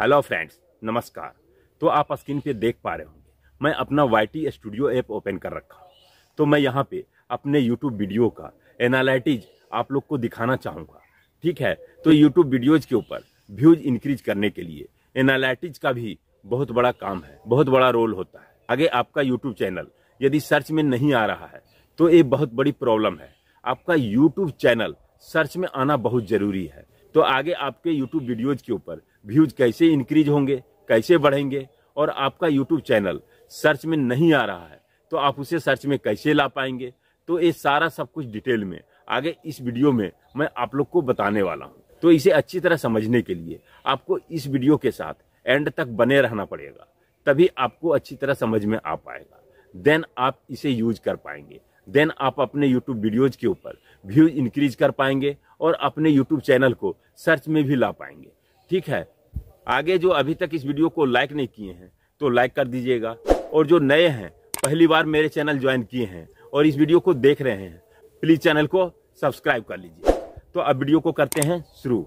hello friends नमस्कार तो आप स्क्रीन पे देख पा रहे होंगे मैं अपना वाई स्टूडियो ऐप ओपन कर रखा हूँ तो मैं यहाँ पे अपने यूट्यूब वीडियो का एनालिटिज आप लोग को दिखाना चाहूँगा ठीक है तो यूट्यूब वीडियोज के ऊपर व्यूज इंक्रीज करने के लिए एनालिटिज का भी बहुत बड़ा काम है बहुत बड़ा रोल होता है आगे आपका यूट्यूब चैनल यदि सर्च में नहीं आ रहा है तो ये बहुत बड़ी प्रॉब्लम है आपका यूट्यूब चैनल सर्च में आना बहुत ज़रूरी है तो आगे आपके यूट्यूब वीडियोज के ऊपर व्यूज कैसे इंक्रीज होंगे कैसे बढ़ेंगे और आपका यूट्यूब चैनल सर्च में नहीं आ रहा है तो आप उसे सर्च में कैसे ला पाएंगे तो ये सारा सब कुछ डिटेल में आगे इस वीडियो में मैं आप लोग को बताने वाला हूँ तो इसे अच्छी तरह समझने के लिए आपको इस वीडियो के साथ एंड तक बने रहना पड़ेगा तभी आपको अच्छी तरह समझ में आ पाएगा देन आप इसे यूज कर पाएंगे देन आप अपने यूट्यूब वीडियोज के ऊपर व्यूज इंक्रीज कर पाएंगे और अपने यूट्यूब चैनल को सर्च में भी ला पाएंगे ठीक है आगे जो अभी तक इस वीडियो को लाइक नहीं किए हैं तो लाइक कर दीजिएगा और जो नए हैं पहली बार मेरे चैनल ज्वाइन किए हैं और इस वीडियो को देख रहे हैं प्लीज चैनल को सब्सक्राइब कर लीजिए तो अब वीडियो को करते हैं शुरू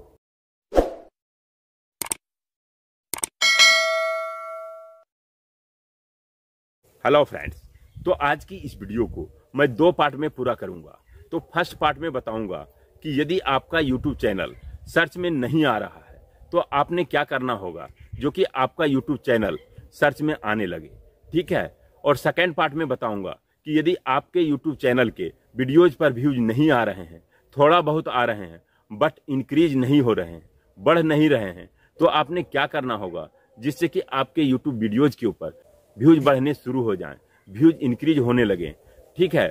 हेलो फ्रेंड्स तो आज की इस वीडियो को मैं दो पार्ट में पूरा करूंगा तो फर्स्ट पार्ट में बताऊंगा कि यदि आपका यूट्यूब चैनल सर्च में नहीं आ रहा है तो आपने क्या करना होगा जो कि आपका यूट्यूब चैनल सर्च में आने लगे ठीक है और सेकेंड पार्ट में बताऊंगा कि यदि आपके यूट्यूब चैनल के वीडियोज पर व्यूज नहीं आ रहे हैं थोड़ा बहुत आ रहे हैं बट इंक्रीज नहीं हो रहे हैं बढ़ नहीं रहे हैं तो आपने क्या करना होगा जिससे कि आपके यूट्यूब वीडियोज के ऊपर व्यूज बढ़ने शुरू हो जाएं व्यूज इंक्रीज होने लगें ठीक है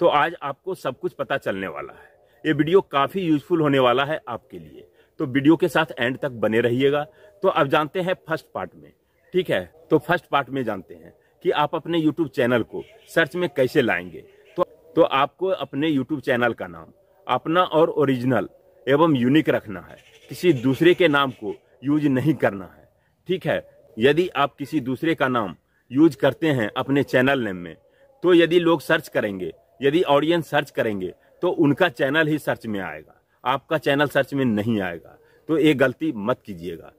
तो आज आपको सब कुछ पता चलने वाला है ये वीडियो काफ़ी यूजफुल होने वाला है आपके लिए तो वीडियो के साथ एंड तक बने रहिएगा तो अब जानते हैं फर्स्ट पार्ट में ठीक है तो फर्स्ट पार्ट में जानते हैं कि आप अपने यूट्यूब चैनल को सर्च में कैसे लाएंगे तो तो आपको अपने यूट्यूब चैनल का नाम अपना और ओरिजिनल एवं यूनिक रखना है किसी दूसरे के नाम को यूज नहीं करना है ठीक है यदि आप किसी दूसरे का नाम यूज करते हैं अपने चैनल नेम में तो यदि लोग सर्च करेंगे यदि ऑडियंस सर्च करेंगे तो उनका चैनल ही सर्च में आएगा आपका चैनल सर्च में नहीं आएगा तो ये गलती मत कीजिएगा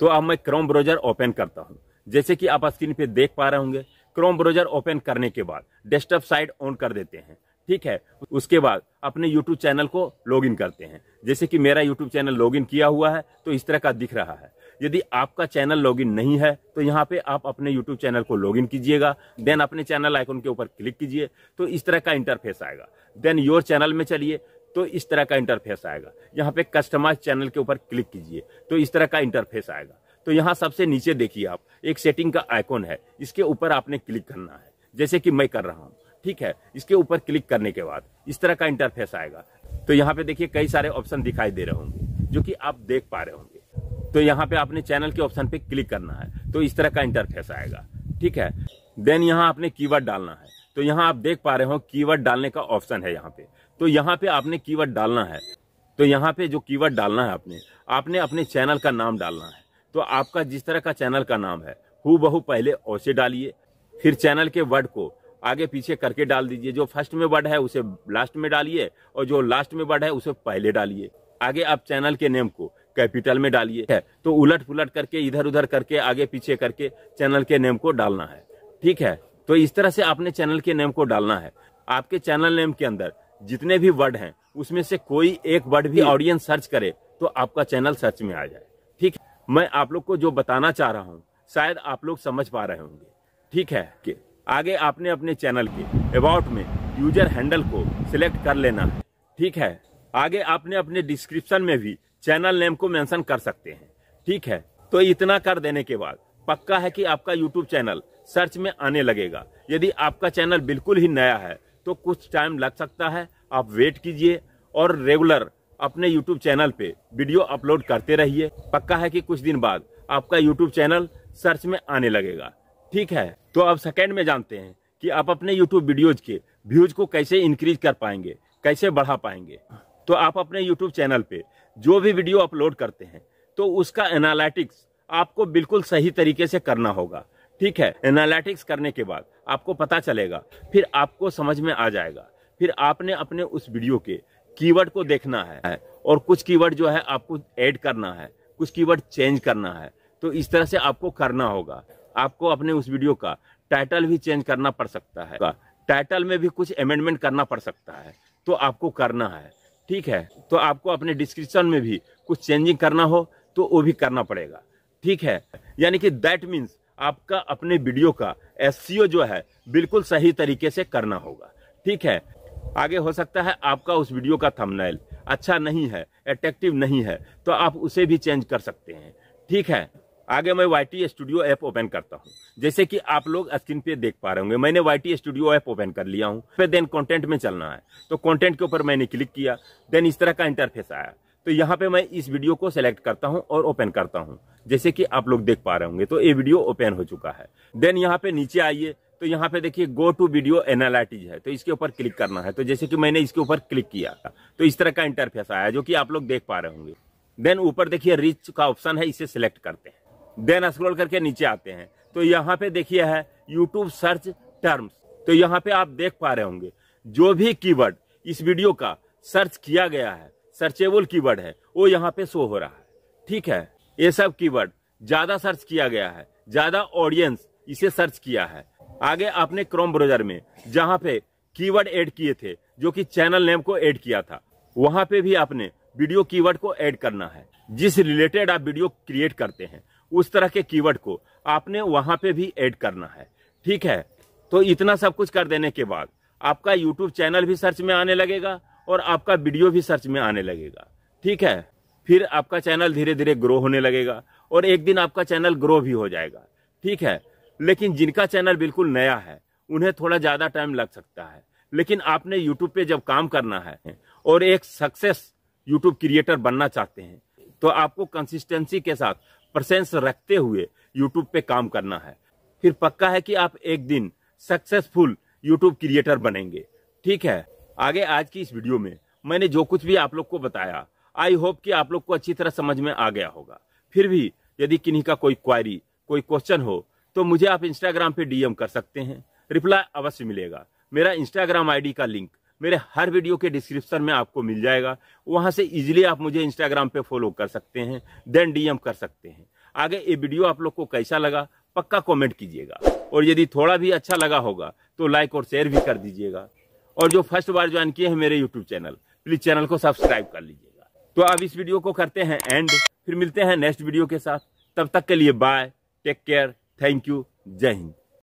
तो अब मैं क्रोम ब्राउजर ओपन करता हूँ जैसे कि आप स्क्रीन पे देख पा रहे होंगे क्रोम ब्राउजर ओपन करने के बाद डेस्कटॉप साइट ऑन कर देते हैं ठीक है उसके बाद अपने यूट्यूब चैनल को लॉगिन करते हैं जैसे कि मेरा यूट्यूब चैनल लॉगिन किया हुआ है तो इस तरह का दिख रहा है यदि आपका चैनल लॉगिन नहीं है तो यहाँ पे आप अपने यूट्यूब चैनल को लॉगिन कीजिएगा देन अपने चैनल आइकन के ऊपर क्लिक कीजिए तो इस तरह का इंटरफेस आएगा देन योर चैनल में चलिए तो इस तरह का इंटरफेस आएगा यहाँ पे कस्टमाइज चैनल के ऊपर क्लिक कीजिए तो इस तरह का इंटरफेस आएगा तो यहाँ सबसे नीचे देखिए आप एक सेटिंग का आइकॉन है इसके ऊपर आपने क्लिक करना है जैसे कि मैं कर रहा हूँ ठीक है इसके ऊपर क्लिक करने के बाद इस तरह का इंटरफेस आएगा तो यहाँ पे देखिए कई सारे ऑप्शन दिखाई दे रहे होंगे जो कि आप देख पा रहे होंगे तो यहाँ पे आपने चैनल के ऑप्शन पे क्लिक करना है तो इस तरह का इंटरफेस आएगा ठीक है देन यहाँ आपने कीवर्ड डालना है तो यहाँ आप देख पा रहे हो कीवर्ड डालने का ऑप्शन है यहाँ पे तो यहाँ पे आपने कीवर्ड डालना है तो यहाँ पे जो कीवर्ड डालना है आपने आपने अपने चैनल का नाम डालना है तो आपका जिस तरह का चैनल का नाम है हु बहु पहले ओसे डालिए फिर चैनल के वर्ड को आगे पीछे करके डाल दीजिए जो फर्स्ट में वर्ड है उसे लास्ट में डालिए और जो लास्ट में वर्ड है उसे पहले डालिए आगे आप चैनल के नेम को कैपिटल में डालिए है तो उलट पुलट करके इधर उधर करके आगे पीछे करके चैनल के नेम को डालना है ठीक है तो इस तरह से आपने चैनल के नेम को डालना है आपके चैनल नेम के अंदर जितने भी वर्ड हैं उसमें से कोई एक वर्ड भी ऑडियंस सर्च करे तो आपका चैनल सर्च में आ जाए ठीक है मैं आप लोग को जो बताना चाह रहा हूँ शायद आप लोग समझ पा रहे होंगे ठीक है कि आगे आपने अपने चैनल के अबाउट में यूजर हैंडल को सिलेक्ट कर लेना है ठीक है आगे आपने अपने डिस्क्रिप्शन में भी चैनल नेम को मेंशन कर सकते हैं ठीक है तो इतना कर देने के बाद पक्का है कि आपका यूट्यूब चैनल सर्च में आने लगेगा यदि आपका चैनल बिल्कुल ही नया है तो कुछ टाइम लग सकता है आप वेट कीजिए और रेगुलर अपने यूट्यूब चैनल पे वीडियो अपलोड करते रहिए पक्का है कि कुछ दिन बाद आपका यूट्यूब चैनल सर्च में आने लगेगा ठीक है तो अब सेकेंड में जानते हैं कि आप अपने यूट्यूब वीडियोज के व्यूज को कैसे इंक्रीज कर पाएंगे कैसे बढ़ा पाएंगे तो आप अपने यूट्यूब चैनल पे जो भी वीडियो अपलोड करते हैं तो उसका एनालिटिक्स आपको बिल्कुल सही तरीके से करना होगा ठीक है एनालिटिक्स करने के बाद आपको पता चलेगा फिर आपको समझ में आ जाएगा फिर आपने अपने उस वीडियो के कीवर्ड को देखना है और कुछ कीवर्ड जो है आपको ऐड करना है कुछ कीवर्ड चेंज करना है तो इस तरह से आपको करना होगा आपको अपने उस वीडियो का टाइटल भी चेंज करना पड़ सकता है टाइटल में भी कुछ अमेंडमेंट करना पड़ सकता है तो आपको करना है ठीक है तो आपको अपने डिस्क्रिप्शन में भी कुछ चेंजिंग करना हो तो वो भी करना पड़ेगा ठीक है यानी कि दैट मीन्स आपका अपने वीडियो का एस जो है बिल्कुल सही तरीके से करना होगा ठीक है आगे हो सकता है आपका उस वीडियो का थंबनेल अच्छा नहीं है अट्रैक्टिव नहीं है तो आप उसे भी चेंज कर सकते हैं ठीक है आगे मैं वाई स्टूडियो ऐप ओपन करता हूँ जैसे कि आप लोग स्क्रीन पे देख पा रहे होंगे मैंने वाई स्टूडियो ऐप ओपन कर लिया हूँ फिर देन कंटेंट में चलना है तो कंटेंट के ऊपर मैंने क्लिक किया देन इस तरह का इंटरफेस आया तो यहाँ पे मैं इस वीडियो को सेलेक्ट करता हूँ और ओपन करता हूँ जैसे कि आप लोग देख पा रहे होंगे तो ये वीडियो ओपन हो चुका है देन यहाँ पे नीचे आइए तो यहाँ पे देखिए गो टू वीडियो एनालिटिज है तो इसके ऊपर क्लिक करना है तो जैसे कि मैंने इसके ऊपर क्लिक किया तो इस तरह का इंटरफेस आया जो कि आप लोग देख पा रहे होंगे देन ऊपर देखिए रिच का ऑप्शन है इसे सिलेक्ट करते हैं देन स्क्रॉल करके नीचे आते हैं तो यहाँ पे देखिए है यूट्यूब सर्च टर्म्स तो यहाँ पे आप देख पा रहे होंगे जो भी कीवर्ड इस वीडियो का सर्च किया गया है सर्चेबल कीवर्ड है वो यहाँ पे शो हो रहा है ठीक है ये सब कीवर्ड ज्यादा सर्च किया गया है ज्यादा ऑडियंस इसे सर्च किया है आगे आपने क्रोम ब्रोजर में जहाँ पे कीवर्ड ऐड किए थे जो कि चैनल नेम को ऐड किया था वहां पे भी आपने वीडियो कीवर्ड को ऐड करना है जिस रिलेटेड आप वीडियो क्रिएट करते हैं उस तरह के कीवर्ड को आपने वहां पे भी ऐड करना है ठीक है तो इतना सब कुछ कर देने के बाद आपका यूट्यूब चैनल भी सर्च में आने लगेगा और आपका वीडियो भी सर्च में आने लगेगा ठीक है फिर आपका चैनल धीरे धीरे ग्रो होने लगेगा और एक दिन आपका चैनल ग्रो भी हो जाएगा ठीक है लेकिन जिनका चैनल बिल्कुल नया है उन्हें थोड़ा ज़्यादा टाइम लग सकता है लेकिन आपने यूट्यूब पे जब काम करना है और एक सक्सेस यूट्यूब क्रिएटर बनना चाहते हैं तो आपको कंसिस्टेंसी के साथ प्रसेंस रखते हुए यूट्यूब पे काम करना है फिर पक्का है कि आप एक दिन सक्सेसफुल यूट्यूब क्रिएटर बनेंगे ठीक है आगे आज की इस वीडियो में मैंने जो कुछ भी आप लोग को बताया आई होप कि आप लोग को अच्छी तरह समझ में आ गया होगा फिर भी यदि किन्हीं का कोई क्वारी कोई क्वेश्चन हो तो मुझे आप इंस्टाग्राम पे डीएम कर सकते हैं रिप्लाई अवश्य मिलेगा मेरा इंस्टाग्राम आईडी का लिंक मेरे हर वीडियो के डिस्क्रिप्शन में आपको मिल जाएगा वहाँ से इजीली आप मुझे इंस्टाग्राम पे फॉलो कर सकते हैं देन डीएम कर सकते हैं आगे ये वीडियो आप लोग को कैसा लगा पक्का कमेंट कीजिएगा और यदि थोड़ा भी अच्छा लगा होगा तो लाइक और शेयर भी कर दीजिएगा और जो फर्स्ट बार ज्वाइन किए हैं मेरे यूट्यूब चैनल प्लीज चैनल को सब्सक्राइब कर लीजिएगा तो आप इस वीडियो को करते हैं एंड फिर मिलते हैं नेक्स्ट वीडियो के साथ तब तक के लिए bye take care thank you जय हिंद